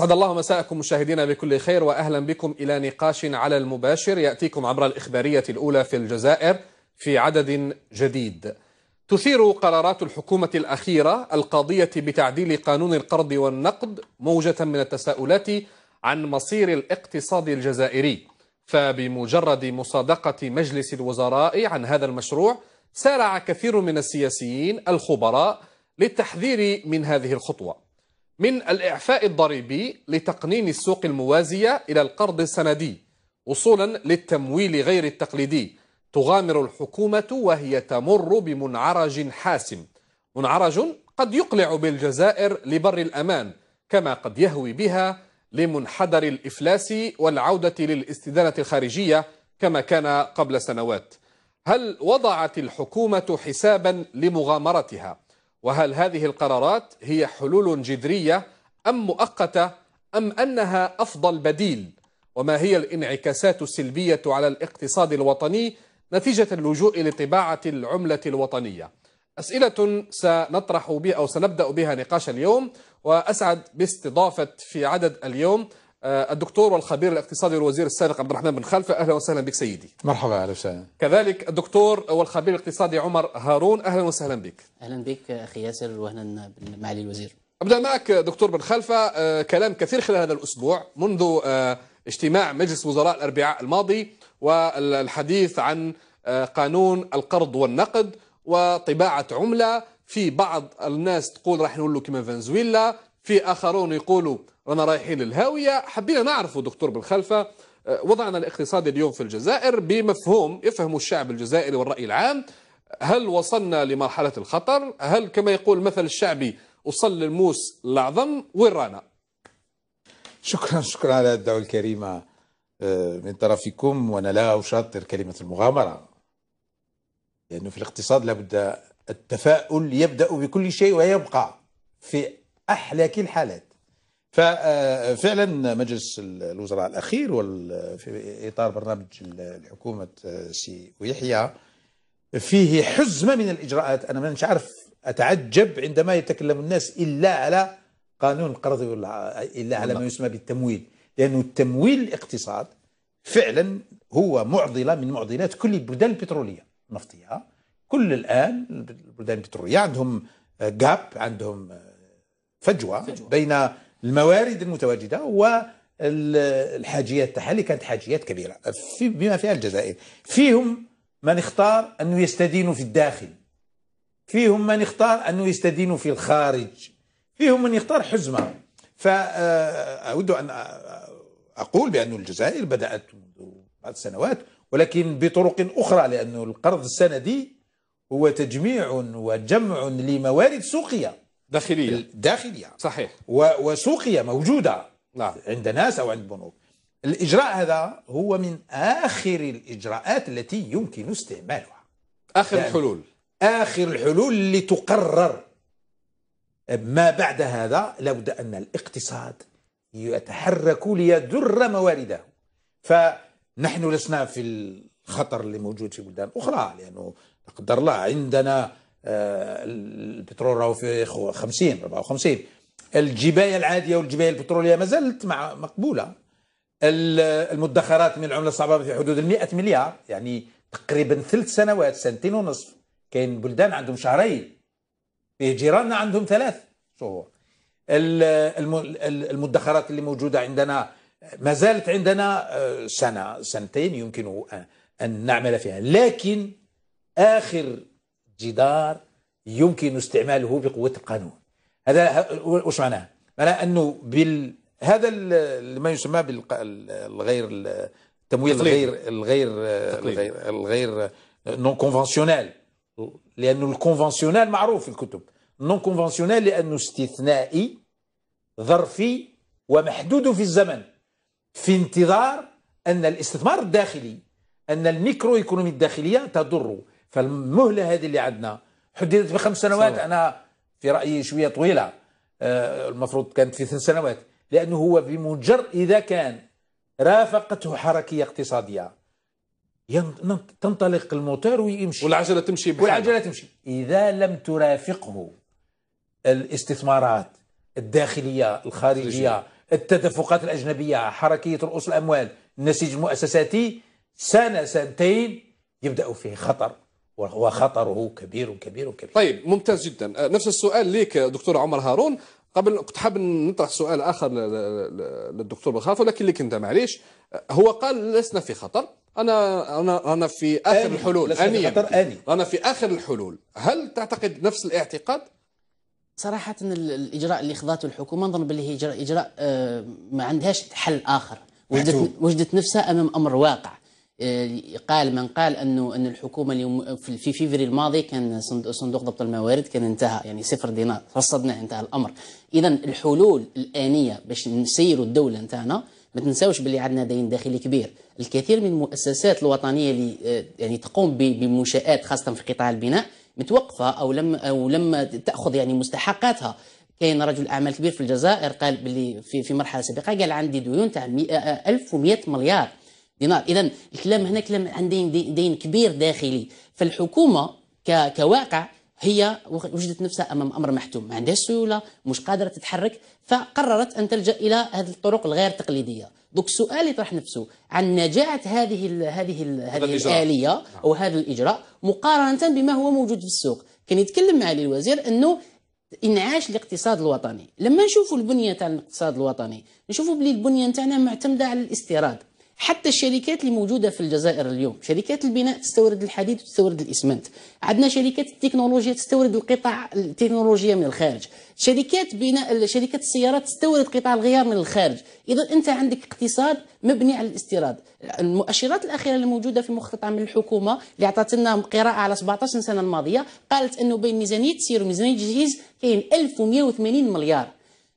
أسعد الله مساءكم مشاهدينا بكل خير وأهلا بكم إلى نقاش على المباشر يأتيكم عبر الإخبارية الأولى في الجزائر في عدد جديد تثير قرارات الحكومة الأخيرة القاضية بتعديل قانون القرض والنقد موجة من التساؤلات عن مصير الاقتصاد الجزائري فبمجرد مصادقة مجلس الوزراء عن هذا المشروع سارع كثير من السياسيين الخبراء للتحذير من هذه الخطوة من الإعفاء الضريبي لتقنين السوق الموازية إلى القرض السندي وصولا للتمويل غير التقليدي تغامر الحكومة وهي تمر بمنعرج حاسم منعرج قد يقلع بالجزائر لبر الأمان كما قد يهوي بها لمنحدر الإفلاس والعودة للاستدانة الخارجية كما كان قبل سنوات هل وضعت الحكومة حسابا لمغامرتها وهل هذه القرارات هي حلول جذرية أم مؤقتة أم أنها أفضل بديل وما هي الانعكاسات السلبية على الاقتصاد الوطني نتيجة اللجوء لطباعة العملة الوطنية أسئلة سنطرح بها أو سنبدأ بها نقاش اليوم وأسعد باستضافة في عدد اليوم آه، الدكتور والخبير الاقتصادي والوزير السابق عبد الرحمن بن خلفة اهلا وسهلا بك سيدي مرحبا اهلا وسهلا كذلك الدكتور والخبير الاقتصادي عمر هارون اهلا وسهلا بك اهلا بك اخي ياسر واهلا معالي الوزير ابدا معك دكتور بن خلفه آه، كلام كثير خلال هذا الاسبوع منذ آه، اجتماع مجلس وزراء الاربعاء الماضي والحديث عن قانون القرض والنقد وطباعه عمله في بعض الناس تقول راح نولوا كما فنزويلا في اخرون يقولوا رانا رايحين للهاويه حبينا نعرفوا دكتور بالخلفه آه، وضعنا الاقتصادي اليوم في الجزائر بمفهوم يفهم الشعب الجزائري والراي العام هل وصلنا لمرحله الخطر هل كما يقول المثل الشعبي وصل الموس الاعظم وين رانا شكرا شكرا على الدعوه الكريمه آه، من طرفكم وانا لا اشاطر كلمه المغامره لانه في الاقتصاد لابد التفاؤل يبدا بكل شيء ويبقى في احلك الحالات ففعلا مجلس الوزراء الاخير في اطار برنامج الحكومه آه، سي ويحيى فيه حزمه من الاجراءات انا مش عارف اتعجب عندما يتكلم الناس الا على قانون القرض ولا الا على ما يسمى بالتمويل لانه التمويل الاقتصاد فعلا هو معضله من معضلات كل البلدان البتروليه النفطيه كل الان البلدان البتروليه عندهم جاب آه، عندهم آه، فجوه, فجوة. بين الموارد المتواجدة والحاجيات تاعها اللي كانت حاجيات كبيرة في بما فيها الجزائر فيهم من اختار أنه يستدين في الداخل فيهم من اختار أنه يستدين في الخارج فيهم من يختار حزمة فأود آه، أن آه، أقول بأن الجزائر بدأت منذ بعض السنوات ولكن بطرق أخرى لأن القرض السندي هو تجميع وجمع لموارد سوقية داخلية داخلية صحيح وسوقية موجودة نعم. عند ناس أو عند بنوك الإجراء هذا هو من آخر الإجراءات التي يمكن استعمالها آخر يعني الحلول آخر الحلول اللي تقرر ما بعد هذا لابد أن الاقتصاد يتحرك ليدر موارده فنحن لسنا في الخطر اللي موجود في بلدان أخرى لأنه قدر الله عندنا آه، البترول راهو في 50 54 الجبايه العاديه والجبايه البتروليه ما زالت مع مقبوله المدخرات من العمله الصعبه في حدود ال 100 مليار يعني تقريبا ثلث سنوات سنتين ونصف كاين بلدان عندهم شهرين في جيراننا عندهم ثلاث شهور المدخرات اللي موجوده عندنا ما زالت عندنا آه، سنه سنتين يمكن ان نعمل فيها لكن اخر جدار يمكن استعماله بقوة القانون هذا وش معناه؟ معناه أنه بال هذا ما يسمى بالغير التمويل الغير الغير الغير, الغير نون كونفنسيونيل لأنه الكونفنسيونيل معروف في الكتب نون كونفنسيونيل لأنه استثنائي ظرفي ومحدود في الزمن في انتظار أن الاستثمار الداخلي أن الميكرو إيكونومي الداخلية تضر فالمهله هذه اللي عندنا حددت بخمس سنوات صحيح. انا في رايي شويه طويله آه، المفروض كانت في ثلاث سنوات لانه هو بمجرد اذا كان رافقته حركيه اقتصاديه تنطلق الموتور ويمشي والعجله تمشي بحاجة. والعجله تمشي اذا لم ترافقه الاستثمارات الداخليه الخارجيه التدفقات الاجنبيه حركيه رؤوس الاموال النسيج المؤسساتي سنه سنتين يبدا فيه خطر وخطره كبير كبير كبير طيب ممتاز جدا آه، نفس السؤال ليك دكتور عمر هارون قبل كنت حاب نطرح سؤال اخر للدكتور بخاف ولكن لك انت معليش آه، هو قال لسنا في خطر انا انا انا في اخر آني. الحلول خطر آني. انا في اخر الحلول هل تعتقد نفس الاعتقاد صراحة الإجراء اللي خضاته الحكومة نظن باللي هي إجراء, إجراء آه، ما عندهاش حل آخر وجدت, وجدت نفسها أمام أمر واقع آه، قال من قال انه ان الحكومه اليوم في فيفري الماضي كان صندوق ضبط الموارد كان انتهى يعني صفر دينار رصدناه انتهى الامر اذا الحلول الانيه باش نسيروا الدوله نتاعنا ما تنساوش باللي عندنا دين داخلي كبير الكثير من المؤسسات الوطنيه اللي آه، يعني تقوم بمنشات خاصه في قطاع البناء متوقفه او لم او لم تاخذ يعني مستحقاتها كاين رجل اعمال كبير في الجزائر قال باللي في في مرحله سابقه قال عندي ديون تاع 1100 آه، مليار دينار اذا الكلام هنا كلام عن دين دين كبير داخلي فالحكومه كواقع هي وجدت نفسها امام امر محتوم ما عندهاش سيوله مش قادره تتحرك فقررت ان تلجا الى هذه الطرق الغير تقليديه دوك السؤال يطرح نفسه عن نجاعه هذه الـ هذه الـ هذه الإجراء. الاليه نعم. او هذا الاجراء مقارنه بما هو موجود في السوق كان يتكلم مع الوزير انه انعاش الاقتصاد الوطني لما نشوفوا البنيه تاع الاقتصاد الوطني نشوفوا بلي البنيه تاعنا معتمده على الاستيراد حتى الشركات اللي موجودة في الجزائر اليوم شركات البناء تستورد الحديد وتستورد الإسمنت عندنا شركات التكنولوجيا تستورد القطع التكنولوجية من الخارج شركات بناء شركات السيارات تستورد قطع الغيار من الخارج إذا أنت عندك اقتصاد مبني على الاستيراد المؤشرات الأخيرة اللي موجودة في مخطط عمل الحكومة اللي أعطت لنا قراءة على 17 سنة الماضية قالت أنه بين ميزانية سير وميزانية جهيز كاين 1180 مليار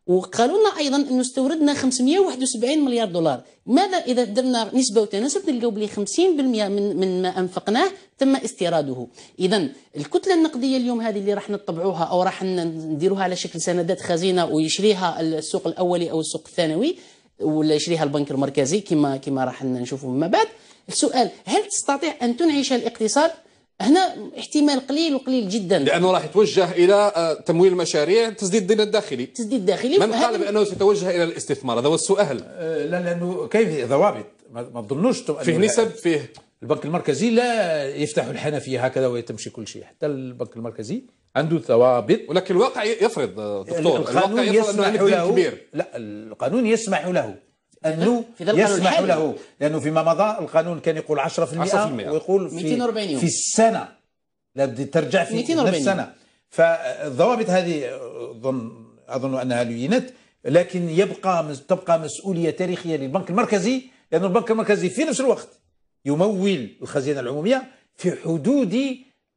وقالوا لنا ايضا انه استوردنا 571 مليار دولار ماذا اذا درنا نسبه وتناسب نلقاو بلي 50% من من ما انفقناه تم استيراده اذا الكتله النقديه اليوم هذه اللي راح نطبعوها او راح نديروها على شكل سندات خزينه ويشريها السوق الاولي او السوق الثانوي ولا يشريها البنك المركزي كما كما راح نشوفوا من بعد السؤال هل تستطيع ان تنعش الاقتصاد هنا احتمال قليل وقليل جدا لانه راح يتوجه الى آه، تمويل المشاريع تسديد الدين الداخلي تسديد الداخلي من قال بانه سيتوجه الى الاستثمار هذا هو السؤال أه، لا لانه كيف ضوابط ما تظنوش فيه نسب فيه البنك المركزي لا يفتح الحنفيه هكذا ويتمشي كل شيء حتى البنك المركزي عنده ضوابط ولكن الواقع يفرض آه، دكتور القانون الواقع يفرض يسمح له كبير. لا القانون يسمح له انه في يسمح له لانه فيما مضى القانون كان يقول 10%, 10% ويقول في 240 يوم. في السنه لابد ترجع في نفس السنه فالضوابط هذه آه، اظن اظن انها لينت لكن يبقى تبقى مسؤوليه تاريخيه للبنك المركزي لان البنك المركزي في نفس الوقت يمول الخزينه العموميه في حدود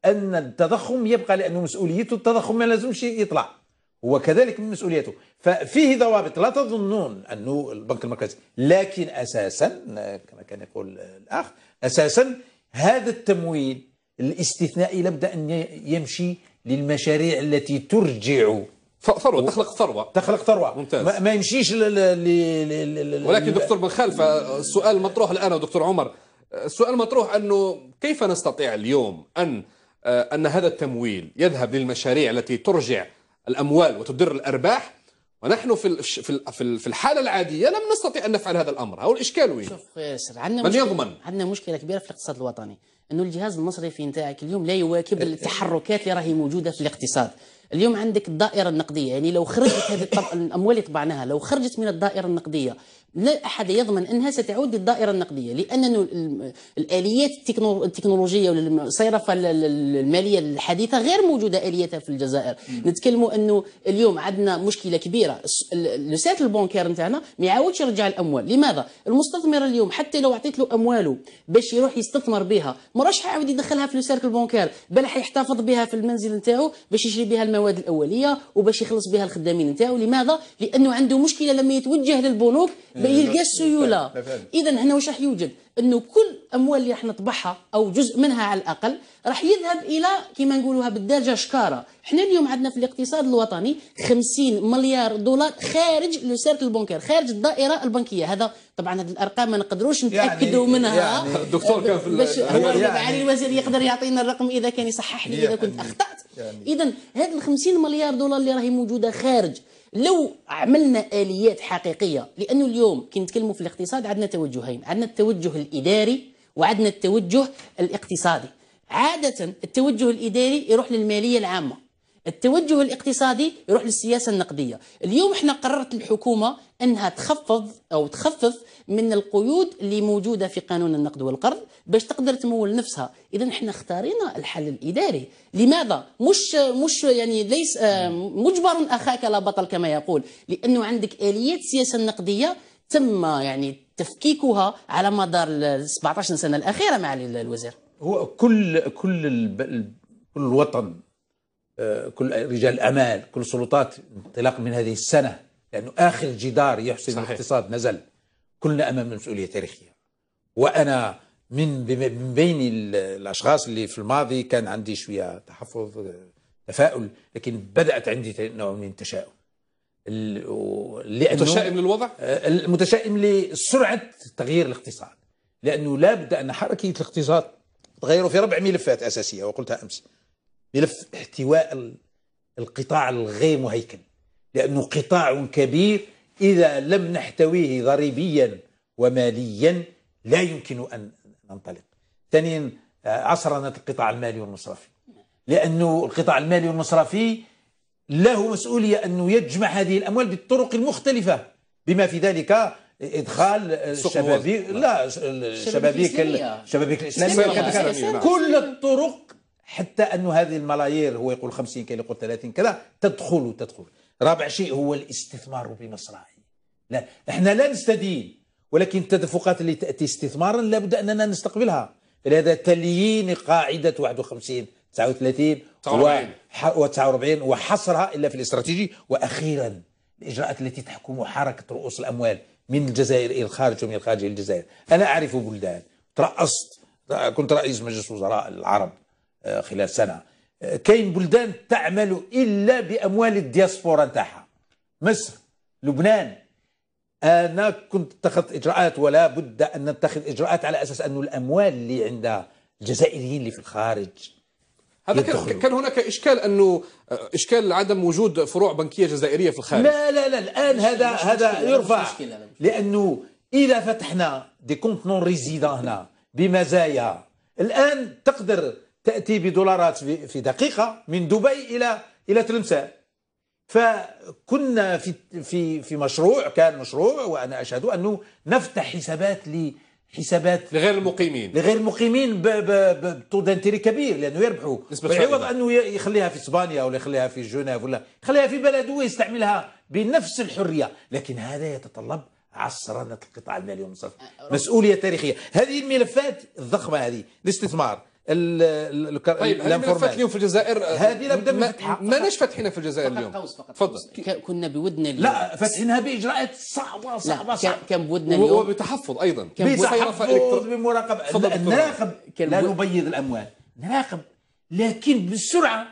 ان التضخم يبقى لانه مسؤوليته التضخم ما لازمش يطلع هو كذلك من مسؤوليته ففيه ضوابط لا تظنون أنه البنك المركزي لكن أساسا كما كان يقول الأخ أساسا هذا التمويل الاستثنائي لابد أن يمشي للمشاريع التي ترجع ثروه تخلق ثروه تخلق ثروه ممتاز ما, ما يمشيش ل... ل... ل... ل... ولكن دكتور بن خلف السؤال المطروح الان دكتور عمر السؤال المطروح انه كيف نستطيع اليوم ان ان هذا التمويل يذهب للمشاريع التي ترجع الاموال وتدر الارباح ونحن في في في الحاله العاديه لم نستطيع ان نفعل هذا الامر هو الاشكال وين شوف يا ياسر عندنا من يضمن عندنا مشكله كبيره في الاقتصاد الوطني انه الجهاز المصرفي نتاعك اليوم لا يواكب التحركات اللي راهي موجوده في الاقتصاد اليوم عندك الدائره النقديه يعني لو خرجت هذه الاموال اللي طبعناها لو خرجت من الدائره النقديه لا أحد يضمن أنها ستعود للدائرة النقدية لأن الآليات التكنولوجية ولا المالية الحديثة غير موجودة آليتها في الجزائر نتكلموا أنه اليوم عندنا مشكلة كبيرة لسات البنكير نتاعنا ما يعاودش يرجع الأموال لماذا؟ المستثمر اليوم حتى لو أعطيت له أمواله باش يروح يستثمر بها ما راحش يعاود يدخلها في السيرك البنكير بل حيحتفظ بها في المنزل نتاعو باش يشري بها المواد الأولية وباش يخلص بها الخدامين نتاعو لماذا؟ لأنه عنده مشكلة لما يتوجه للبنوك ما يلقاش سيوله اذا هنا واش راح يوجد انه كل اموال اللي راح نطبعها او جزء منها على الاقل راح يذهب الى كما نقولوها بالدارجه شكاره احنا اليوم عندنا في الاقتصاد الوطني 50 مليار دولار خارج لو سيركل البنكير خارج الدائره البنكيه هذا طبعا هذه الارقام ما نقدروش نتاكدوا يعني منها يعني الدكتور كان في باش يعني يعني الوزير يقدر يعطينا الرقم اذا كان يصحح لي اذا كنت يعني اخطات يعني اذا هذه ال 50 مليار دولار اللي راهي موجوده خارج لو عملنا اليات حقيقيه لانه اليوم كي نتكلموا في الاقتصاد عندنا توجهين عندنا التوجه الاداري وعندنا التوجه الاقتصادي عاده التوجه الاداري يروح للماليه العامه التوجه الاقتصادي يروح للسياسه النقديه اليوم احنا قررت الحكومه انها تخفض او تخفف من القيود اللي موجوده في قانون النقد والقرض باش تقدر تمول نفسها اذا احنا اختارينا الحل الاداري لماذا مش مش يعني ليس آه، مجبر اخاك لا بطل كما يقول لانه عندك اليات السياسه النقديه تم يعني تفكيكها على مدار 17 سنه الاخيره مع الوزير هو كل كل الوطن آه، كل رجال الأعمال كل السلطات انطلاقا من هذه السنة لأنه آخر جدار يحسن صحيح. الاقتصاد نزل كلنا أمام مسؤولية تاريخية وأنا من بين الأشخاص اللي في الماضي كان عندي شوية تحفظ آه، تفاؤل لكن بدأت عندي نوع من التشاؤم متشائم للوضع؟ آه، متشائم لسرعة تغيير الاقتصاد لأنه لا بد أن حركة الاقتصاد تغيره في ربع ملفات أساسية وقلتها أمس ملف احتواء القطاع الغير مهيكل لأنه قطاع كبير إذا لم نحتويه ضريبيا وماليا لا يمكن أن ننطلق ثانيا آه، عصرنة القطاع المالي والمصرفي لأنه القطاع المالي والمصرفي له مسؤولية أنه يجمع هذه الأموال بالطرق المختلفة بما في ذلك ادخال الشبابيك لا الشبابيك الشبابيك الاسلاميه كل الطرق حتى أن هذه الملايير هو يقول 50 كذا يقول 30 كذا تدخل وتدخل رابع شيء هو الاستثمار بمصرعه لا احنا لا نستدين ولكن التدفقات اللي تأتي استثمارا لابد أننا نستقبلها لهذا تليين قاعدة 51 39 49 وحصرها إلا في الاستراتيجي وأخيرا الإجراءات التي تحكم حركة رؤوس الأموال من الجزائر إلى الخارج ومن الخارج إلى الجزائر أنا أعرف بلدان ترأست كنت رئيس مجلس وزراء العرب آه، خلال سنه آه، كاين بلدان تعمل الا باموال الدياسبورا نتاعها مصر لبنان انا كنت اتخذت اجراءات ولا بد ان نتخذ اجراءات على اساس انه الاموال اللي عند الجزائريين اللي في الخارج هذا كان, كان هناك اشكال انه آه، اشكال عدم وجود فروع بنكيه جزائريه في الخارج لا لا لا الان مش هذا مش هذا مشكلة يرفع مش مشكلة لانه اذا فتحنا دي كونت نون ريزيدون هنا بمزايا الان تقدر تأتي بدولارات في دقيقة من دبي إلى إلى تلمسان فكنا في في في مشروع كان مشروع وأنا أشهد أنه نفتح حسابات حسابات لغير المقيمين لغير المقيمين دانتيري كبير لانه يربحوا بعوض انه يخليها في اسبانيا ولا يخليها في جنيف ولا يخليها في بلده ويستعملها بنفس الحريه لكن هذا يتطلب عصرنه القطاع المالي والمصرفي أه، مسؤوليه تاريخيه هذه الملفات الضخمه هذه الاستثمار ال طيب الملفات اليوم في الجزائر آه، هذه لابد من فتحها ماناش فاتحينها في الجزائر اليوم تفضل كنا بودنا اليوم لا فاتحينها باجراءات صعبه صعبه صعبه كان بودنا اليوم وبتحفظ ايضا بتحفظ بمراقبه نراقب لا نبيض الاموال نراقب لكن بسرعه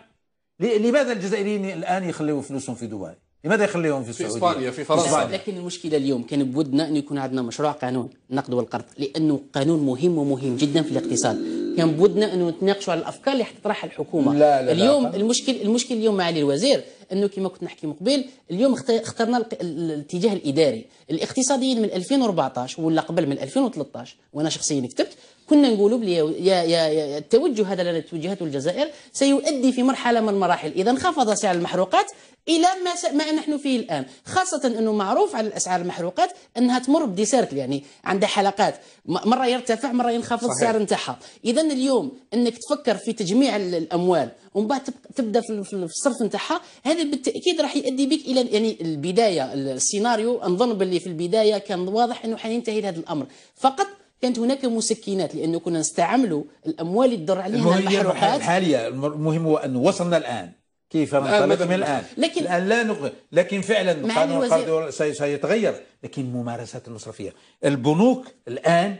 لماذا الجزائريين الان يخليوا فلوسهم في دبي؟ لماذا يخليهم في السعوديه؟ في اسبانيا في فرنسا لكن المشكله اليوم كان بودنا انه يكون عندنا مشروع قانون النقد والقرض لانه قانون مهم ومهم جدا في الاقتصاد كان بودنا انه نتناقشوا على الافكار اللي حتطرحها الحكومه لا لا اليوم لا. المشكل المشكل اليوم معالي الوزير انه كما كنت نحكي مقبل اليوم اخترنا الاتجاه الاداري الاقتصاديين من 2014 ولا قبل من 2013 وانا شخصيا كتبت كنا نقولوا بلي يا يا يا التوجه هذا الذي توجهته الجزائر سيؤدي في مرحله من المراحل اذا انخفض سعر المحروقات الى ما س... ما نحن فيه الان خاصه انه معروف على الاسعار المحروقات انها تمر بديسيركل يعني عندها حلقات مره يرتفع مره ينخفض السعر نتاعها اذا اليوم انك تفكر في تجميع الاموال ومن بعد تبدا في الصرف نتاعها هذا بالتاكيد راح يؤدي بك الى يعني البدايه السيناريو نظن باللي في البدايه كان واضح انه حينتهي لهذا الامر فقط كانت هناك مسكنات لأنه كنا نستعملوا الأموال اللي عليها المحروقات الحالية المهم هو أن وصلنا الآن كيف آه، ننطلق من الآن لكن الآن لا نق... لكن فعلا قانون القرض سيتغير لكن ممارسات المصرفية البنوك الآن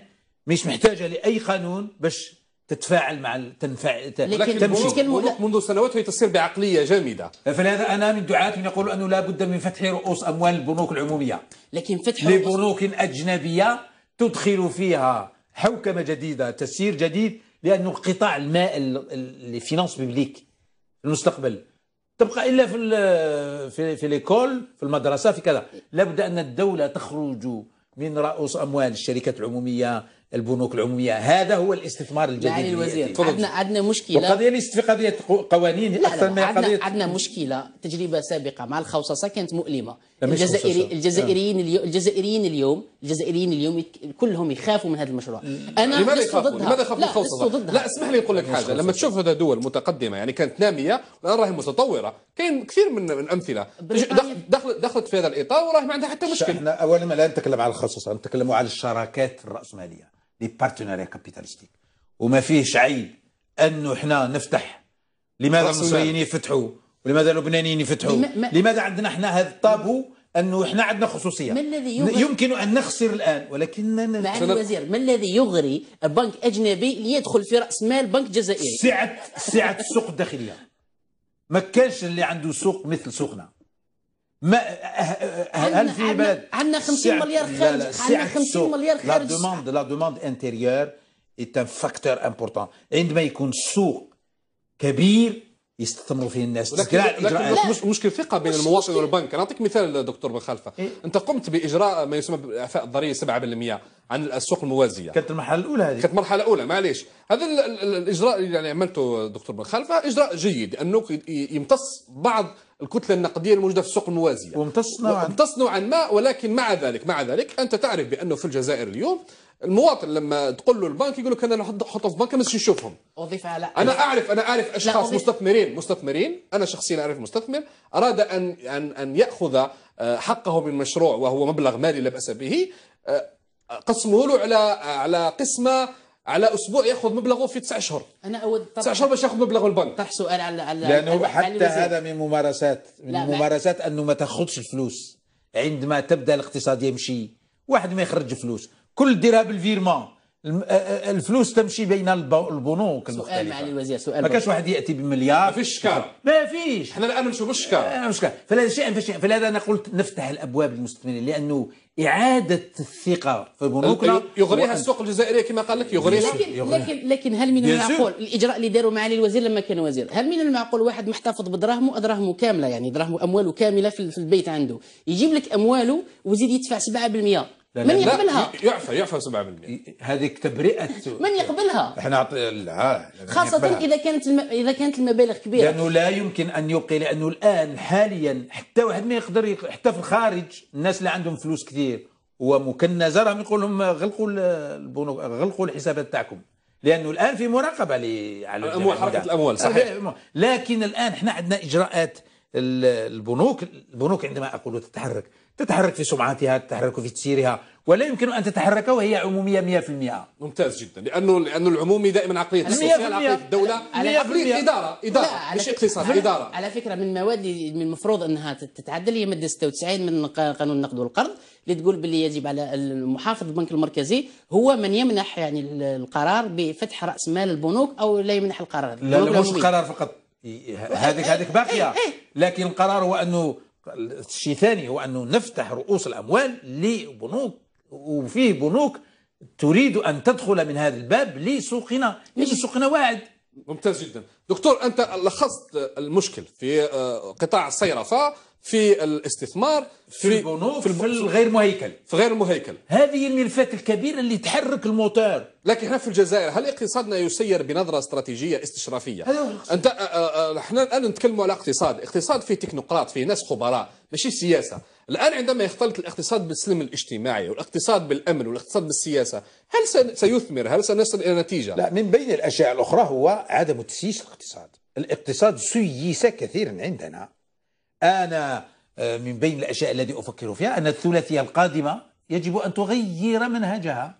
مش محتاجة لأي قانون باش تتفاعل مع تنفع لكن تمشي البنوك منذ سنوات هي تصير بعقليه جامده فلهذا انا من دعاة من يقول انه لا بد من فتح رؤوس اموال البنوك العموميه لكن فتح لبنوك اجنبيه تدخل فيها حوكمة جديدة تسيير جديد لأنه قطاع الماء اللي فينانس بيبليك في المستقبل تبقى إلا في في في ليكول في المدرسة في كذا لابد أن الدولة تخرج من رؤوس أموال الشركات العمومية البنوك العمومية هذا هو الاستثمار الجديد معالي يعني الوزير عندنا عندنا مشكله القضيه ليست في قضية قوانين لا أكثر لا. ما قضية عندنا مشكلة تجربة سابقة مع الخوصصة كانت مؤلمة الجزائري نعم. الجزائريين اليوم الجزائريين اليوم الجزائريين اليوم كلهم يخافوا من هذا المشروع انا لماذا يخافوا لماذا يخافوا لا, لا اسمح لي نقول لك حاجه لما تشوف هذا دول متقدمه يعني كانت ناميه الان راهي متطوره كاين كثير من الامثله دخلت دخلت في هذا الاطار وراهي ما عندها حتى مشكل احنا اولا لا نتكلم على الخصوصة نتكلم على الشراكات الراسماليه لي بارتناريا كابيتالستيك وما فيهش عيب انه احنا نفتح لماذا المصريين يفتحوا ولماذا اللبنانيين يفتحوا لماذا عندنا احنا هذا الطابو انه احنا عندنا خصوصيه ما الذي يغري يمكن ان نخسر الان ولكننا معالي الوزير ما الذي يغري بنك اجنبي ليدخل في راس مال بنك جزائري سعه سعه السوق الداخليه ما كانش اللي عنده سوق مثل سوقنا ما أه- هل في بلد عندنا 50 مليار خارج عندنا 50 مليار خارج لا دوموند لا دوموند انتيريور ايت ان فاكتور امبورطون عندما يكون السوق كبير يستثمروا فيه الناس لكن, لكن مش مشكل ثقه بين المواطن والبنك انا اعطيك مثال دكتور بن خلفه إيه؟ انت قمت باجراء ما يسمى باعفاء الضريبه 7% عن السوق الموازيه كانت المرحله الاولى هذه كانت المرحله الاولى معليش هذا الاجراء اللي يعني عملته دكتور بن خلفه اجراء جيد انه يمتص بعض الكتله النقديه الموجوده في السوق الموازيه وامتص نوعا وامتص نوعا ما ولكن مع ذلك مع ذلك انت تعرف بانه في الجزائر اليوم المواطن لما تقول له البنك يقول لك انا حطه في بنك ما نشوفهم وظيفه لا انا اعرف انا اعرف اشخاص مستثمرين مستثمرين انا شخصيا اعرف مستثمر اراد ان ان ان ياخذ آه، حقه من مشروع وهو مبلغ مالي لا باس به آه، قسمه له على على قسمه على اسبوع ياخذ مبلغه في تسع اشهر انا اود تسع اشهر باش ياخذ مبلغ البنك طرح سؤال على على لانه حتى هذا من ممارسات من ممارسات انه ما تاخذش الفلوس عندما تبدا الاقتصاد يمشي واحد ما يخرج فلوس كل ديرها بالفيرمون الفلوس تمشي بين البنوك المختلفه سؤال معالي الوزير سؤال ما كاش واحد ياتي بمليار ما فيش شكاره ما فيش احنا الان نشوف انا الشكاره فلهذا شيء فلهذا انا قلت نفتح الابواب للمستثمرين لانه اعاده الثقه في بنوكنا يغريها السوق الجزائري كما قال لك يغريها لكن يغريها. لكن لكن هل من المعقول الاجراء اللي داروا معالي الوزير لما كان وزير هل من المعقول واحد محتفظ بدراهمه دراهمه كامله يعني دراهمه امواله كامله في البيت عنده يجيب لك امواله ويزيد يدفع 7% من يقبلها يعفى يعفى 7% هذيك تبرئه من يقبلها احنا عط... لا خاصه يقبلها. اذا كانت الم... اذا كانت المبالغ كبيره لانه لا يمكن ان يبقي لانه الان حاليا حتى واحد ما يقدر يق... حتى في الخارج الناس اللي عندهم فلوس كثير ومكنزه راهم يقول لهم غلقوا البنوك غلقوا الحسابات تاعكم لانه الان في مراقبه ل... على حركه الاموال صحيح لكن الان احنا عندنا اجراءات البنوك البنوك عندما اقول تتحرك تتحرك في سمعتها تتحرك في تسيرها ولا يمكن ان تتحرك وهي عموميه 100% ممتاز جدا لانه لانه العمومي دائما عقليه السوشيال عقليه الدوله عقليه اداره اداره مش اقتصاد اداره على فكره من المواد من المفروض انها تتعدل هي ماده 96 من قانون النقد والقرض اللي تقول باللي يجب على المحافظ البنك المركزي هو من يمنح يعني القرار بفتح راس مال البنوك او لا يمنح القرار لا, لا مش القرار فقط إيه، هذيك هذيك إيه، باقيه إيه. لكن القرار هو انه الشيء الثاني هو أنه نفتح رؤوس الأموال لبنوك وفي بنوك تريد أن تدخل من هذا الباب لسوقنا يجي سوقنا واعد ممتاز جدا دكتور أنت لخصت المشكل في آه، قطاع الصيرفة في الاستثمار في, في البنوك في, في الغير مهيكل في غير المهيكل هذه الملفات الكبيره اللي تحرك الموتور لكن احنا في الجزائر هل اقتصادنا يسير بنظره استراتيجيه استشرافيه انت آه، آه، آه، احنا الان نتكلموا على اقتصاد اقتصاد فيه تكنوقراط فيه ناس خبراء ماشي سياسه الان عندما يختلط الاقتصاد بالسلم الاجتماعي والاقتصاد بالامن والاقتصاد بالسياسه هل سيثمر هل سنصل الى نتيجه لا من بين الاشياء الاخرى هو عدم تسييس الاقتصاد الاقتصاد سيس كثيرا عندنا أنا آه، من بين الأشياء التي أفكر فيها أن الثلاثية القادمة يجب أن تغير منهجها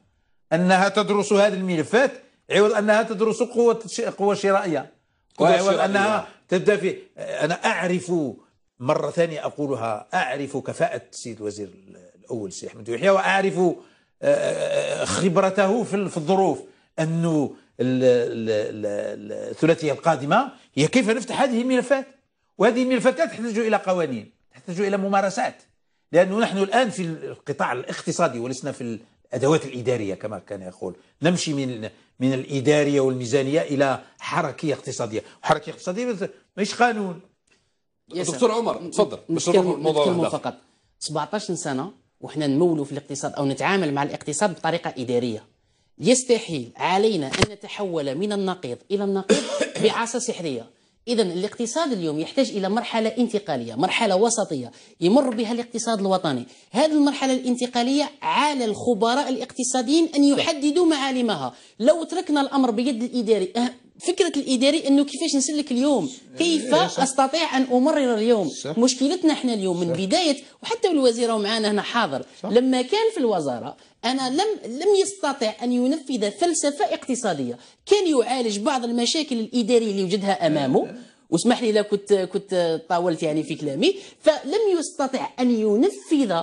أنها تدرس هذه الملفات عوض أنها تدرس قوة قوة شرائية وعوض أنها تبدأ في أنا أعرف مرة ثانية أقولها أعرف كفاءة السيد الوزير الأول السيد أحمد يحيى وأعرف آه، آه، خبرته في الظروف أنه الثلاثية القادمة هي كيف نفتح هذه الملفات وهذه الملفات تحتاج إلى قوانين تحتاج إلى ممارسات لأنه نحن الآن في القطاع الاقتصادي ولسنا في الأدوات الإدارية كما كان يقول نمشي من من الإدارية والميزانية إلى حركية اقتصادية حركية اقتصادية مش قانون دكتور عمر تفضل باش الموضوع فقط 17 سنة وحنا نمولوا في الاقتصاد أو نتعامل مع الاقتصاد بطريقة إدارية يستحيل علينا أن نتحول من النقيض إلى النقيض بعصا سحرية إذا الاقتصاد اليوم يحتاج إلى مرحلة انتقالية مرحلة وسطية يمر بها الاقتصاد الوطني هذه المرحلة الانتقالية على الخبراء الاقتصاديين أن يحددوا معالمها لو تركنا الأمر بيد الإداري أه، فكره الاداري انه كيفاش نسلك اليوم كيف إيه، استطيع ان امرر اليوم مشكلتنا احنا اليوم من بدايه وحتى الوزير معانا هنا حاضر لما كان في الوزاره انا لم لم يستطع ان ينفذ فلسفه اقتصاديه كان يعالج بعض المشاكل الاداريه اللي وجدها امامه إيه. واسمح لي اذا كنت كنت طاولت يعني في كلامي فلم يستطع ان ينفذ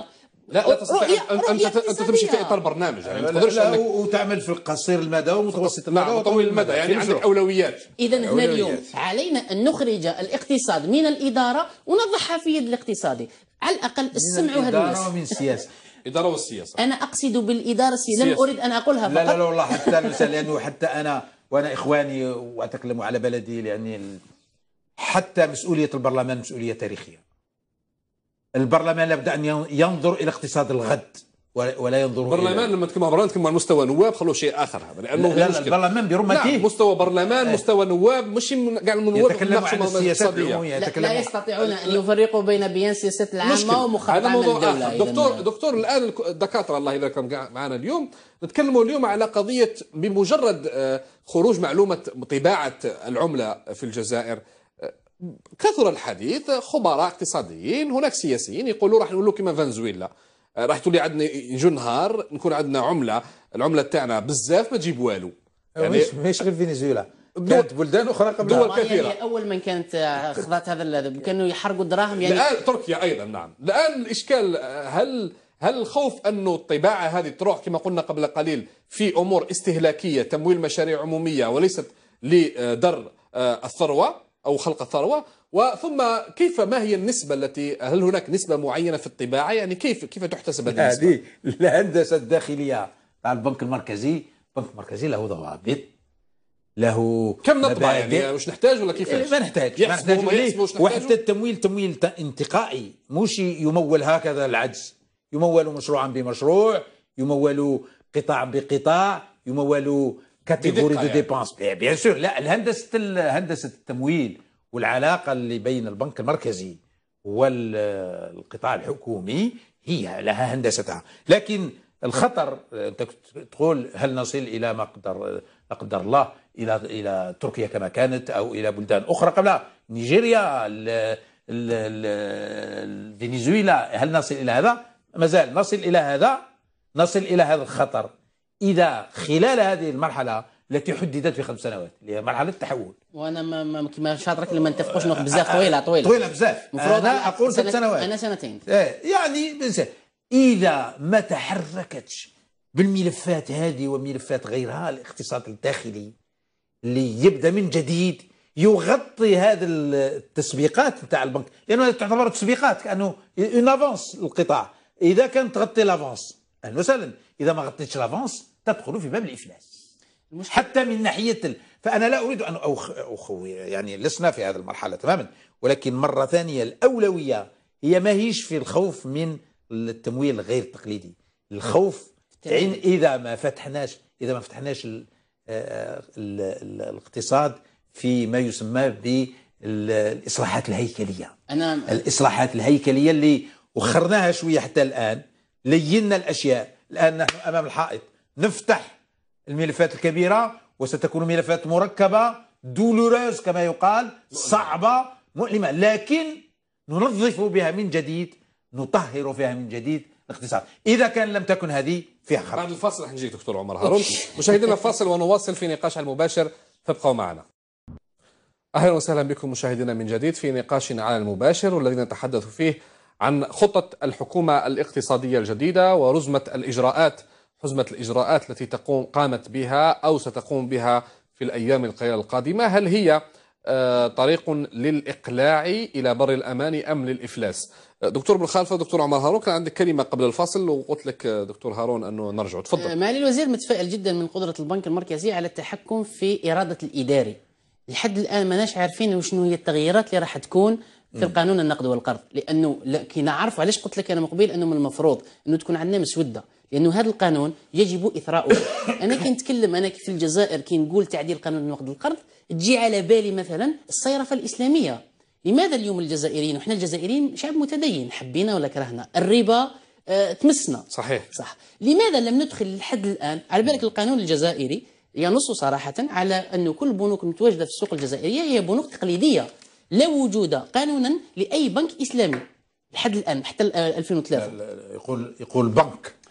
لا لا تستطيع انت انت تمشي في اطار برنامج يعني ما تقدرش انك وتعمل في القصير المدى ومتوسط نعم، المدى نعم وطويل المدى يعني عندك اولويات اذا هنا اليوم علينا ان نخرج الاقتصاد من الاداره ونضعها في يد الاقتصادي على الاقل استمعوا هذا الناس من السياسه الاداره والسياسه انا اقصد بالاداره السياسه لم اريد ان اقولها فقط لا لا والله حتى لانه حتى انا وانا اخواني واتكلم على بلدي لاني حتى مسؤوليه البرلمان مسؤوليه تاريخيه البرلمان لابد ان ينظر الى اقتصاد الغد ولا ينظر البرلمان لما تكون برلمان تكون مستوى نواب خلوه شيء اخر لانه لا, لا البرلمان برمته مستوى برلمان إيه. مستوى نواب مش كاع من نواب يتكلموا عن السياسات العموميه لا, لا يستطيعون ان يفرقوا بين بيان السياسات العامه ومخطط الدوله آخر. دكتور دكتور الان الدكاتره الله لكم معنا اليوم نتكلموا اليوم على قضيه بمجرد آه، خروج معلومه طباعه العمله في الجزائر كثر الحديث خبراء اقتصاديين هناك سياسيين يقولوا راح نقولوا كما فنزويلا آه، راح تولي عندنا يجو نهار نكون عندنا عمله العمله تاعنا بزاف ما تجيب والو آه، يعني ماهيش غير فنزويلا كانت بلدان اخرى قبل دول يعني كثيره يعني اول من كانت آه، خضعت هذا كانوا يحرقوا الدراهم يعني الان تركيا ايضا نعم الان الاشكال هل هل الخوف انه الطباعه هذه تروح كما قلنا قبل قليل في امور استهلاكيه تمويل مشاريع عموميه وليست لدر الثروه أو خلق الثروة وثم كيف ما هي النسبة التي هل هناك نسبة معينة في الطباعة يعني كيف كيف تحتسب هذه النسبة؟ الهندسة الداخلية تاع البنك المركزي البنك المركزي له ضوابط له كم نطبع يعني واش نحتاج ولا كيفاش؟ إيه، ما نحتاج ما نحتاج وحتى التمويل تمويل انتقائي مش يمول هكذا العجز يمول مشروعا بمشروع يمول قطاع بقطاع يمول كاتيجوري دو يعني. ديبانس إيه، بيان سور لا الهندسه هندسه التمويل والعلاقه اللي بين البنك المركزي والقطاع الحكومي هي لها هندستها لكن الخطر انت تقول هل نصل الى ما قدر قدر الله الى الى تركيا كما كانت او الى بلدان اخرى قبل نيجيريا فنزويلا هل نصل الى هذا؟ مازال نصل الى هذا نصل الى هذا الخطر اذا خلال هذه المرحله التي حددت في خمس سنوات اللي هي مرحله التحول وانا ما ما كما شاطرك لما نتفقوش نقول بزاف آه، آه، طويله طويله طويله بزاف المفروض انا اقول ست سنوات انا سنتين ايه يعني بزاف اذا ما تحركتش بالملفات هذه وملفات غيرها الاقتصاد الداخلي اللي يبدا من جديد يغطي هذه التسبيقات نتاع البنك لانه تعتبر تسبيقات كانه اون افونس القطاع اذا كانت تغطي لافونس اهلا وسهلا اذا ما غطيتش لافونس تدخل في باب الإفلاس حتى من ناحية ال... فأنا لا أريد أن أخ... أخ... يعني لسنا في هذه المرحلة تماما ولكن مرة ثانية الأولوية هي ما هيش في الخوف من التمويل غير التقليدي الخوف عين إذا ما فتحناش إذا ما فتحناش ال... آه، ال... ال... الاقتصاد في ما يسمى بالإصلاحات الهيكلية أنا... الإصلاحات الهيكلية اللي وخرناها شوية حتى الآن لينا الأشياء الآن نحن أمام الحائط نفتح الملفات الكبيرة وستكون ملفات مركبة دولوروز كما يقال صعبة مؤلمة لكن ننظف بها من جديد نطهر فيها من جديد الاقتصاد إذا كان لم تكن هذه فيها خطر بعد الفاصل رح نجيك دكتور عمر هارون مشاهدينا الفاصل ونواصل في نقاش المباشر فابقوا معنا أهلا وسهلا بكم مشاهدينا من جديد في نقاشنا على المباشر والذي نتحدث فيه عن خطة الحكومة الاقتصادية الجديدة ورزمة الإجراءات حزمة الإجراءات التي تقوم قامت بها أو ستقوم بها في الأيام القادمة هل هي آه، طريق للإقلاع إلى بر الأمان أم للإفلاس دكتور بالخالفة دكتور عمر هارون كان عندك كلمة قبل الفاصل وقلت لك آه، دكتور هارون أنه نرجع تفضل آه، مالي الوزير متفائل جدا من قدرة البنك المركزي على التحكم في إرادة الإداري لحد الآن ما ناش عارفين وشنو هي التغييرات اللي راح تكون في القانون النقد والقرض لأنه كي نعرف علاش قلت لك أنا مقبل أنه من المفروض أنه تكون عندنا مسودة لانه هذا القانون يجب اثراؤه انا كنتكلم انا في الجزائر كي نقول تعديل قانون نقد القرض تجي على بالي مثلا الصيرفه الاسلاميه لماذا اليوم الجزائريين وحنا الجزائريين شعب متدين حبينا ولا كرهنا الربا آه تمسنا صحيح صح لماذا لم ندخل لحد الان على بالك القانون الجزائري ينص صراحه على انه كل البنوك المتواجده في السوق الجزائريه هي بنوك تقليديه لا وجود قانونا لاي بنك اسلامي لحد الان حتى 2003 آه، يقول يقول بنك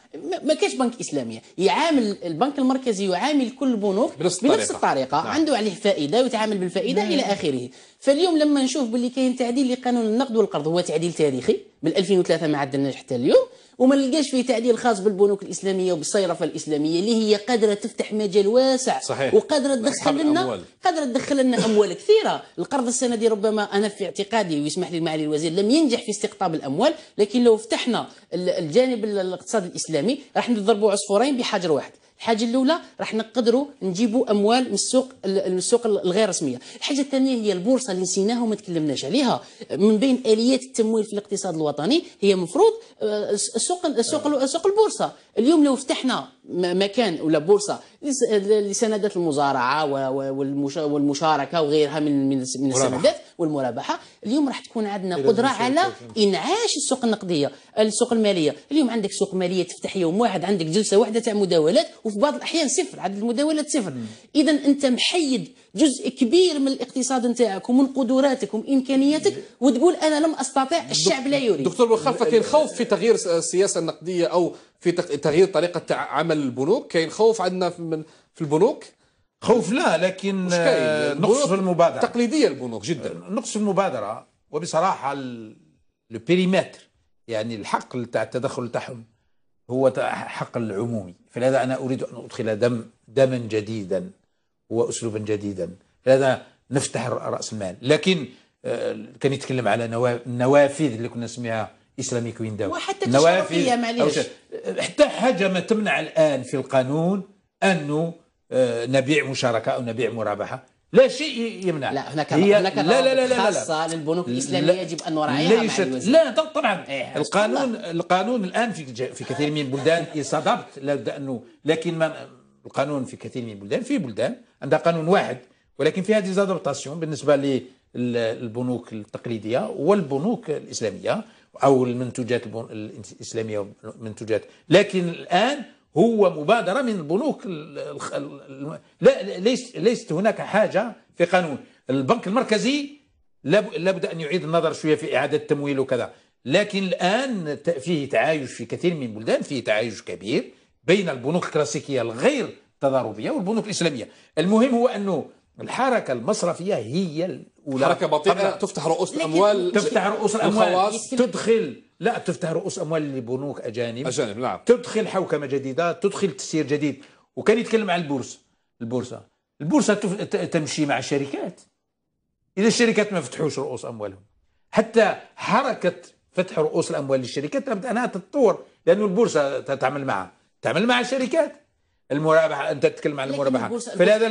ما كاش بنك اسلاميه يعامل البنك المركزي يعامل كل البنوك بنفس الطريقه, بنفس الطريقة. نعم. عنده عليه فائده ويتعامل بالفائده نعم. الى اخره فاليوم لما نشوف باللي كاين تعديل لقانون النقد والقرض هو تعديل تاريخي من 2003 ما عدلناش حتى اليوم وما نلقاش فيه تعديل خاص بالبنوك الاسلاميه وبالصيرفه الاسلاميه اللي هي قادره تفتح مجال واسع صحيح. وقادره تدخل لنا قادره تدخل لنا اموال كثيره القرض السندي ربما انا في اعتقادي ويسمح لي معالي الوزير لم ينجح في استقطاب الاموال لكن لو فتحنا الجانب الاقتصاد الاسلامي راح نضربوا عصفورين بحجر واحد الحاجه الاولى راح نقدروا نجيبوا اموال من السوق السوق الغير رسميه الحاجه الثانيه هي البورصه اللي نسيناها وما تكلمناش عليها من بين اليات التمويل في الاقتصاد الوطني هي مفروض آه، السوق السوق سوق البورصه اليوم لو فتحنا مكان ولا بورصه لسندات المزارعه والمشاركه وغيرها من من السندات والمرابحه اليوم راح تكون عندنا قدره على انعاش السوق النقديه السوق الماليه اليوم عندك سوق ماليه تفتح يوم واحد عندك جلسه واحده تاع مداولات وفي بعض الاحيان صفر عدد المداولات صفر اذا انت محيد جزء كبير من الاقتصاد نتاعك ومن قدراتك وامكانياتك وتقول انا لم استطع الشعب لا يريد دكتور بخاف كاين خوف في تغيير السياسه النقديه او في تغيير طريقه عمل البنوك كاين خوف عندنا من في البنوك خوف لا لكن آه، نقص في المبادره تقليديه البنوك جدا آه، نقص في المبادره وبصراحه لو بيريمتر يعني الحق تاع التدخل تاعهم هو حق العمومي فلهذا انا اريد ان ادخل دم دما جديدا واسلوبا جديدا لهذا نفتح راس المال لكن آه، كان يتكلم على النوافذ اللي كنا نسميها اسلاميك ويندو وحتى الشرفيه معليش حتى حاجه ما تمنع الان في القانون انه آه، نبيع مشاركه او نبيع مرابحه لا شيء يمنع لا هناك هي هناك لا لا لا لا خاصه للبنوك الاسلاميه يجب ان نراعيها لا طبعا إيه القانون الله. القانون الان في في كثير من البلدان صدمت لأنه لكن ما القانون في كثير من البلدان في بلدان عندها قانون واحد ولكن في هذه زادابتاسيون بالنسبه للبنوك التقليديه والبنوك الاسلاميه أو المنتوجات الإسلامية منتوجات لكن الآن هو مبادرة من البنوك لا ليس ليست هناك حاجة في قانون البنك المركزي لابد أن يعيد النظر شوية في إعادة التمويل وكذا لكن الآن فيه تعايش في كثير من البلدان فيه تعايش كبير بين البنوك الكلاسيكية الغير تضاربية والبنوك الإسلامية المهم هو أنه الحركة المصرفية هي ولا حركه بطيئه تفتح رؤوس الاموال تفتح رؤوس الاموال تدخل لا تفتح رؤوس اموال لبنوك اجانب اجانب نعم تدخل حوكمه جديده تدخل تسيير جديد وكان يتكلم عن البورصه البورصه البورصه تمشي مع الشركات اذا الشركات ما فتحوش رؤوس اموالهم حتى حركه فتح رؤوس الاموال للشركات لابد انها تتطور لانه البورصه تتعامل معها تعمل مع الشركات المرابحه انت تتكلم عن المرابحه فلهذا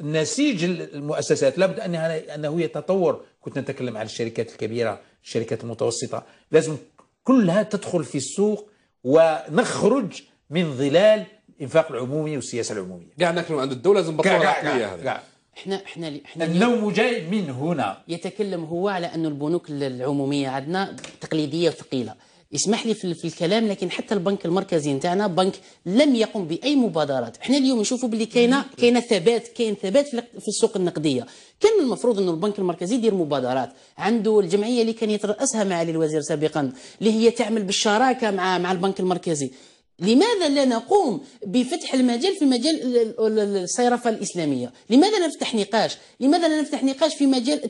النسيج المؤسسات لابد انها انه يتطور كنت نتكلم عن الشركات الكبيره الشركات المتوسطه لازم كلها تدخل في السوق ونخرج من ظلال الانفاق العمومي والسياسه العموميه كاع نتكلم عند الدوله لازم بطوله عقليه هذا احنا احنا احنا النوم جاي من هنا يتكلم هو على انه البنوك العموميه عندنا تقليديه وثقيله يسمح لي في الكلام لكن حتى البنك المركزي نتاعنا بنك لم يقم باي مبادرات احنا اليوم نشوفوا بلي كاينه كاينه ثبات كاين ثبات في السوق النقديه كان المفروض انه البنك المركزي يدير مبادرات عنده الجمعيه اللي كان يتراسها معالي الوزير سابقا اللي هي تعمل بالشراكه مع مع البنك المركزي لماذا لا نقوم بفتح المجال في مجال الصيرفة الإسلامية لماذا لا نفتح نقاش لماذا لا نفتح نقاش في مجال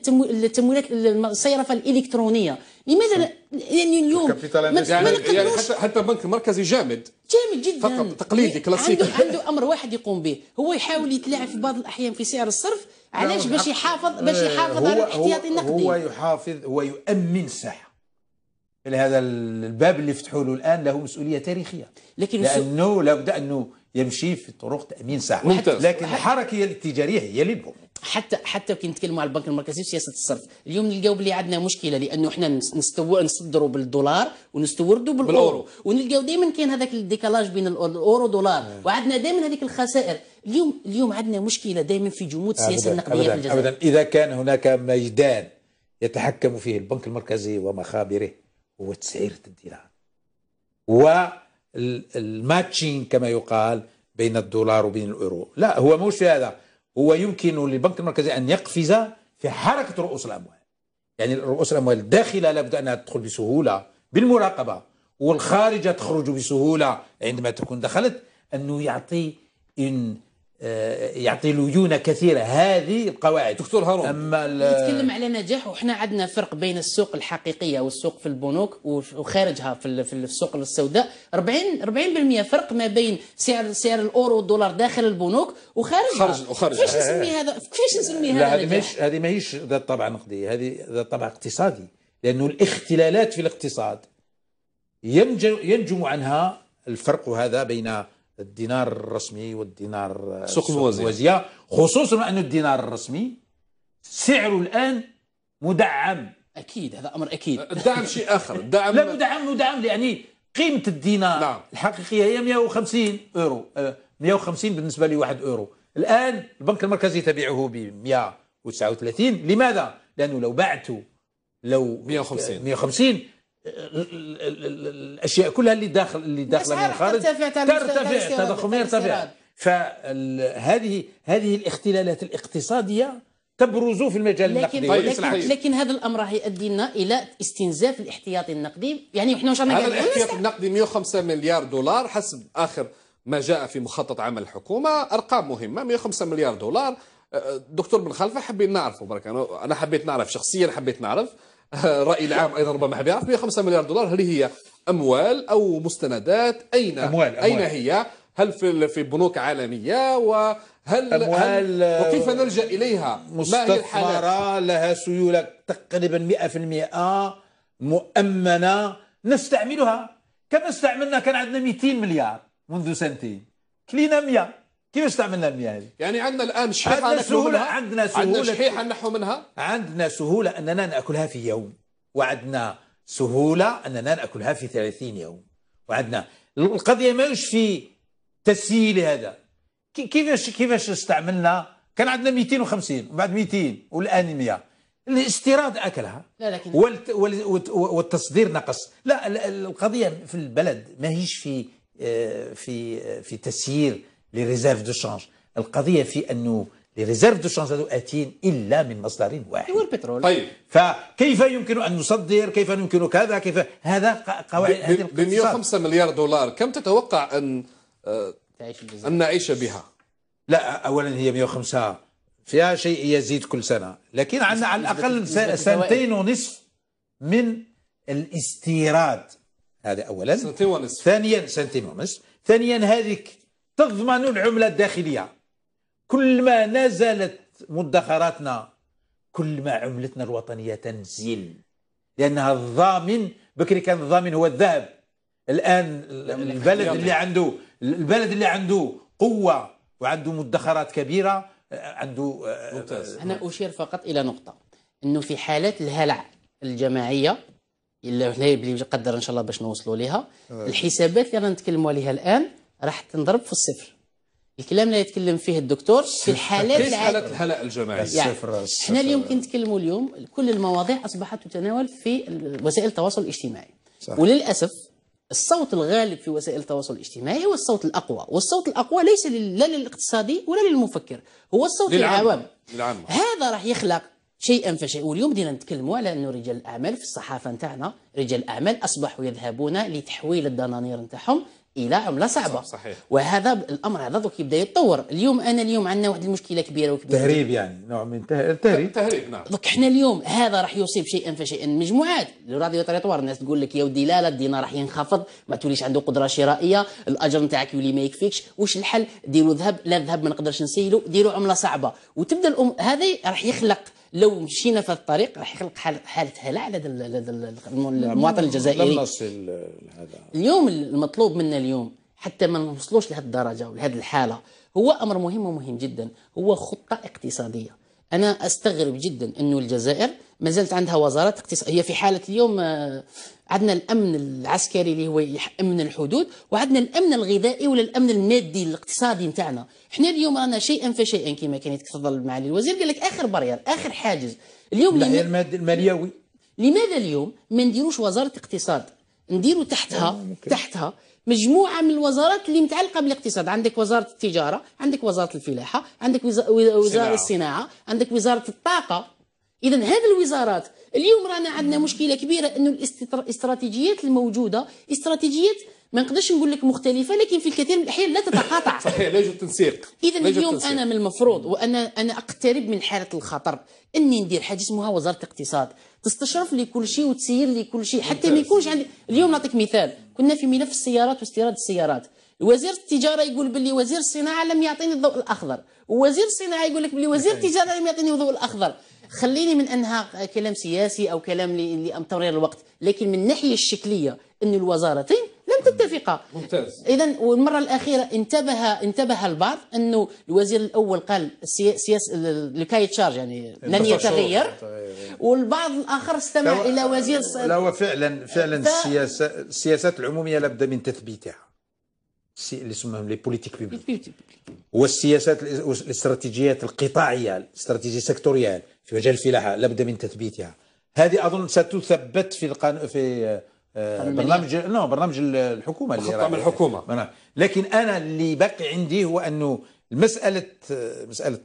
التمويلات الصيرفة الإلكترونية لماذا لا يعني اليوم ما يعني, يعني حتى, حتى البنك المركزي جامد جامد جدا فقط إيه، تقليدي كلاسيكي عنده, عنده امر واحد يقوم به هو يحاول يتلاعب في بعض الاحيان في سعر الصرف علاش نعم، باش نعم. يحافظ باش يحافظ على الاحتياطي النقدي هو يحافظ هو يؤمن ساحه هذا الباب اللي فتحوا له الان له مسؤوليه تاريخيه لكن لانه لابد انه يمشي في طرق تامين ساعه ممتاز. لكن الحركه التجاريه هي اللي بهم حتى حتى كي نتكلموا على البنك المركزي وسياسه الصرف اليوم نلقاو بلي عندنا مشكله لانه احنا نستو نصدروا بالدولار ونستوردوا بالاورو, بالأورو. ونلقاو دائما كاين هذاك الديكالاج بين الاورو دولار مم. وعندنا دائما هذيك الخسائر اليوم اليوم عندنا مشكله دائما في جمود السياسه النقديه في الجزائر ابدا اذا كان هناك ميدان يتحكم فيه البنك المركزي ومخابره هو تسعير تديرها والماتشين كما يقال بين الدولار وبين الأورو لا هو موش هذا هو يمكن للبنك المركزي ان يقفز في حركه رؤوس الاموال يعني رؤوس الاموال الداخله لابد انها تدخل بسهوله بالمراقبه والخارجه تخرج بسهوله عندما تكون دخلت انه يعطي ان آه، يعطي ليونه كثيره هذه القواعد دكتور هارون اما نتكلم على نجاح وحنا عندنا فرق بين السوق الحقيقيه والسوق في البنوك وخارجها في السوق السوداء 40 40% فرق ما بين سعر سعر الاورو والدولار داخل البنوك وخارجها خارج وخارج كيفاش إيه، إيه. نسمي هذا كيفاش نسمي هذا هذه ماهيش هذه ماهيش ذات طابع نقدي هذه ذات طابع اقتصادي لانه الاختلالات في الاقتصاد ينجم عنها الفرق هذا بين الدينار الرسمي والدينار سوق الموازية خصوصا أن الدينار الرسمي سعره الآن مدعم أكيد هذا أمر أكيد الدعم شيء آخر الدعم لا مدعم مدعم يعني قيمة الدينار نعم. الحقيقية هي 150 أورو 150 آه، بالنسبة لي 1 أورو الآن البنك المركزي تبيعه ب 139 لماذا؟ لأنه لو بعته لو 150 150 الاشياء كلها اللي داخل اللي داخله من الخارج ترتفع ترتفع التضخم يرتفع فهذه هذه الاختلالات الاقتصاديه تبرز في المجال لكن النقدي طيب لكن, لكن, لكن هذا الامر راح يؤدي لنا الى استنزاف الاحتياطي النقدي يعني احنا واش هذا الاحتياطي النقدي 105 مليار دولار حسب اخر ما جاء في مخطط عمل الحكومه ارقام مهمه 105 مليار دولار أه، أه، دكتور بن خلفه حبينا نعرفه برك انا حبيت نعرف شخصيا حبيت نعرف الراي العام ايضا ربما حاب يعرف 105 مليار دولار هل هي اموال او مستندات اين أموال اين أموال. هي هل في في بنوك عالميه وهل أموال هل آه، وكيف نلجا اليها مستثمره لها سيوله تقريبا 100% مؤمنه نستعملها كما استعملنا كان عندنا 200 مليار منذ سنتين كلينا 100 كيف استعملنا المياه هذه؟ يعني عندنا الان شحيحه عندنا سهوله عندنا سهوله عندنا شحيحه نحو منها عندنا سهوله اننا ناكلها في يوم وعندنا سهوله اننا ناكلها في 30 يوم وعندنا القضيه ماهوش في تسهيل هذا كيفاش كيفاش استعملنا كان عندنا 250 بعد 200 والان 100 الاستيراد اكلها لا لكن والتصدير نقص لا القضيه في البلد ماهيش في آه، في آه، في تسيير لي ريزيرف دو شانج القضيه في انه لي ريزيرف دو شانج هذو اتين الا من مصدر واحد هو البترول طيب فكيف يمكن ان نصدر كيف يمكن كذا كيف هذا قواعد هذه ب 105 مليار دولار كم تتوقع ان آه، تعيش ان نعيش بها لا اولا هي 105 فيها شيء يزيد كل سنه لكن عندنا على الاقل سنتين ونصف من الاستيراد هذا اولا سنتين ونصف ثانيا سنتين ونصف ثانيا هذيك تضمن العملة الداخلية كلما نزلت مدخراتنا كلما عملتنا الوطنية تنزل لأنها الضامن بكري كان الضامن هو الذهب الآن البلد اللي عنده البلد اللي عنده قوة وعنده مدخرات كبيرة عنده ممتاز أنا أشير فقط إلى نقطة أنه في حالات الهلع الجماعية اللي قدر ان شاء الله باش نوصلوا لها آه. الحسابات اللي رانا نتكلموا عليها الان راح تنضرب في الصفر الكلام اللي يتكلم فيه الدكتور في الحالات العادية حالات الهلاء الجماعي يعني الصفر احنا اليوم كي نتكلموا اليوم كل المواضيع اصبحت تتناول في وسائل التواصل الاجتماعي صح. وللاسف الصوت الغالب في وسائل التواصل الاجتماعي هو الصوت الاقوى والصوت الاقوى ليس لا للاقتصادي ولا للمفكر هو الصوت للعوام هذا راح يخلق شيئا فشيئا واليوم بدينا نتكلموا على انه رجال الاعمال في الصحافه نتاعنا رجال الاعمال اصبحوا يذهبون لتحويل الدنانير نتاعهم الى عمله صعبه صحيح. وهذا الامر هذا دوك يبدا يتطور اليوم انا اليوم عندنا واحد المشكله كبيره وكبيره تهريب يعني نوع من التهريب تهريب نعم دوك حنا اليوم هذا راح يصيب شيئا فشيئا مجموعات الراديو تريطوار الناس تقول لك يا ودي لا لا الدينار راح ينخفض ما توليش عنده قدره شرائيه الاجر نتاعك يولي ما يكفيكش واش الحل ديروا ذهب لا الذهب ما نقدرش نسيلو ديروا عمله صعبه وتبدا الام هذه راح يخلق لو مشينا في الطريق راح يخلق حاله هلع لدى المواطن الجزائري اليوم المطلوب منا اليوم حتى ما نوصلوش لهذه الدرجه ولهذه الحاله هو امر مهم ومهم جدا هو خطه اقتصاديه انا استغرب جدا انه الجزائر ما زالت عندها وزارات اقتصاد هي في حالة اليوم آه، عندنا الأمن العسكري اللي هو يأمن الحدود وعندنا الأمن الغذائي ولا الأمن المادي الاقتصادي نتاعنا احنا اليوم رانا شيئا فشيئا كما كان يتفضل معالي الوزير قال لك آخر برير آخر حاجز اليوم لا لم... الماليوي لماذا اليوم ما نديروش وزارة اقتصاد نديروا تحتها تحتها مجموعه من الوزارات اللي متعلقه بالاقتصاد عندك وزاره التجاره عندك وزاره الفلاحه عندك وزاره الصناعه عندك وزاره الطاقه اذا هذه الوزارات اليوم رانا عندنا مشكله كبيره انه الاستراتيجيات الموجوده استراتيجيات ما نقدرش نقول لك مختلفه لكن في الكثير من الاحيان لا تتقاطع صحيح لا يوجد تنسيق اذا اليوم تنسيق. انا من المفروض وانا انا اقترب من حاله الخطر اني ندير حاجه اسمها وزاره الاقتصاد تستشرف لي كل شيء وتسير لي كل شيء حتى ما يكونش عندي اليوم نعطيك مثال كنا في ملف السيارات واستيراد السيارات وزير التجاره يقول بلي وزير الصناعه لم يعطيني الضوء الاخضر ووزير الصناعه يقول لك بلي وزير التجاره لم يعطيني الضوء الاخضر خليني من انها كلام سياسي او كلام لتمرير الوقت لكن من الناحيه الشكليه ان الوزارتين لم تتفقا ممتاز اذا والمره الاخيره انتبه انتبه البعض انه الوزير الاول قال سياس لكي تشارج يعني لن يتغير ايه، ايه. والبعض الاخر استمع الى وزير لا هو فعلا فعلا ف... السياسه السياسات العموميه لابد من تثبيتها اللي يسموهم لي بوليتيك بيبليك والسياسات الاستراتيجيات القطاعيه الاستراتيجيه سيكتوريال في مجال الفلاحه لابد من تثبيتها هذه اظن ستثبت في القانون في آه، برنامج نو نعم، برنامج الحكومه اللي راح الحكومه نعم. لكن انا اللي باقي عندي هو انه مساله مساله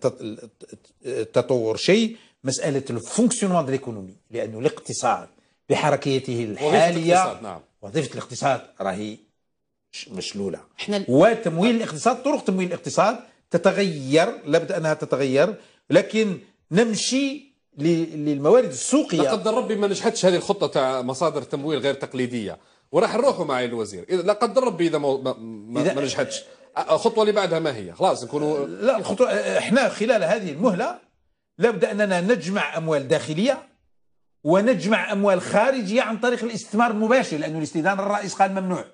التطور شيء مساله الفونكسيونمون ديكونومي لانه الاقتصاد بحركيته الحاليه نعم. وظيفه الاقتصاد راهي مشلوله احنا وتمويل الاقتصاد طرق تمويل الاقتصاد تتغير لابد انها تتغير لكن نمشي للموارد السوقيه لا قدر ربي ما نجحتش هذه الخطه تاع مصادر تمويل غير تقليديه وراح نروحوا معي الوزير اذا لا قدر ربي اذا ما, ما, إذا ما نجحتش الخطوه اللي بعدها ما هي خلاص نكونوا لا الخطوه احنا خلال هذه المهله لابد اننا نجمع اموال داخليه ونجمع اموال خارجيه عن طريق الاستثمار المباشر لانه الاستدانه الرئيس قال ممنوع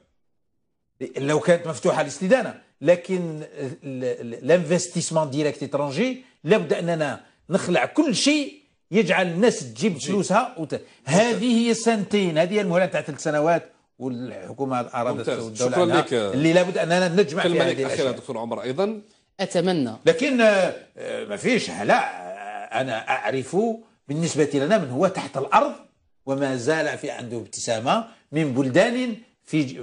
لو كانت مفتوحه الاستدانه لكن الانفستيسمان ديريكت اترونجي لابد اننا نخلع كل شيء يجعل الناس تجيب فلوسها وت... هذه هي السنتين هذه هي المهله تاع ثلاث سنوات والحكومه ارادت الدوله شكرا لك اللي لابد اننا نجمع كلمه لك الاخيره دكتور عمر ايضا اتمنى لكن آه، آه، ما فيش هلا آه، انا اعرف بالنسبه لنا من هو تحت الارض وما زال في عنده ابتسامه من بلدان في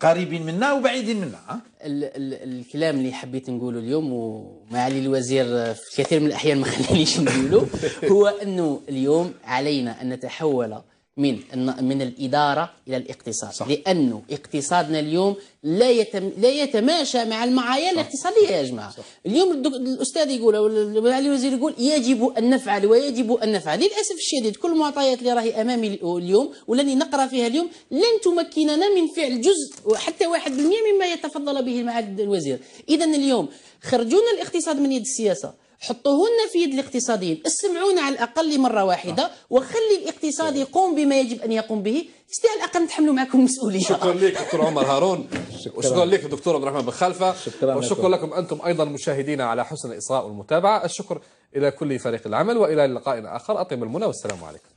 قريبين منا وبعيدين منا ال ال الكلام اللي حبيت نقوله اليوم ومعالي الوزير في كثير من الاحيان ما خلانيش نقوله هو انه اليوم علينا ان نتحول من من الإدارة إلى الاقتصاد صح. لأنه اقتصادنا اليوم لا يتم لا يتماشى مع المعايير الاقتصادية يا جماعة صح. اليوم الأستاذ يقول أو الوزير يقول يجب أن نفعل ويجب أن نفعل للأسف الشديد كل المعطيات اللي راهي أمامي اليوم والتي نقرأ فيها اليوم لن تمكننا من فعل جزء حتى واحد بالمئة مما يتفضل به معالي الوزير إذا اليوم خرجونا الاقتصاد من يد السياسة حطوهن في يد الاقتصاديين اسمعونا على الأقل مرة واحدة وخلي الاقتصاد يقوم بما يجب أن يقوم به استي على الأقل نتحملوا معكم المسؤولية شكرا لك دكتور عمر هارون شكرا وشكرا لك دكتور عبد الرحمن بن خلفة شكرا وشكرا لكم. لكم أنتم أيضا مشاهدينا على حسن الإصغاء والمتابعة الشكر إلى كل فريق العمل وإلى لقاء آخر أطيب المنى والسلام عليكم